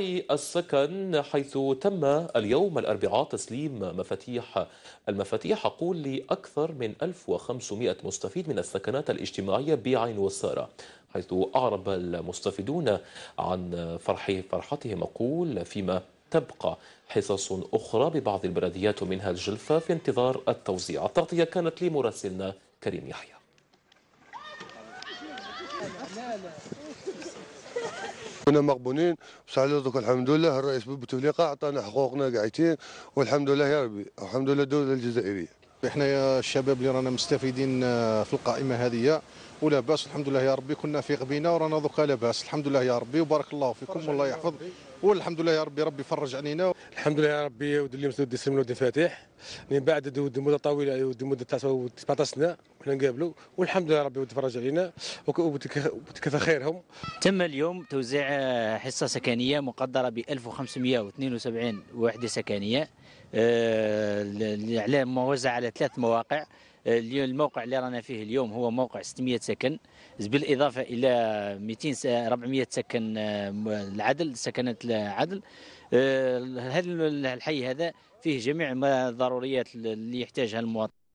السكن حيث تم اليوم الأربعاء تسليم مفاتيح المفاتيح أقول لأكثر من 1500 مستفيد من السكنات الاجتماعية بعين وسارة حيث أعرب المستفيدون عن فرح فرحتهم أقول فيما تبقى حصص أخرى ببعض البلديات ومنها الجلفة في انتظار التوزيع التغطية كانت لمراسلنا كريم يحيى كنا مقبولين بصح دوك الحمد لله الرئيس بوتفليقه عطانا حقوقنا قاعدين والحمد لله يا ربي الحمد لله الدوله الجزائريه احنا يا الشباب اللي رانا مستفيدين آه، في القائمه هذه ولا باس الحمد لله يا ربي كنا في غبينا ورانا دوكا لاباس الحمد لله يا ربي وبارك الله فيكم والله يحفظ والحمد لله يا ربي ربي يفرج علينا الحمد لله يا ربي ود اليوم سود السمن ود فاتح من بعد ود مده طويله ود مده 17 سنه وحنا نقابلوا والحمد لله يا ربي فرج علينا وتكفى خيرهم تم اليوم توزيع حصه سكنيه مقدره ب 1572 وحده سكنيه الاعلام آه، موزع على ثلاث مواقع آه، الموقع اللي رانا فيه اليوم هو موقع 600 سكن بالاضافه الى 200 400 آه، سكن آه، العدل سكنات العدل هذا الحي هذا فيه جميع ما الضروريات اللي يحتاجها المواطن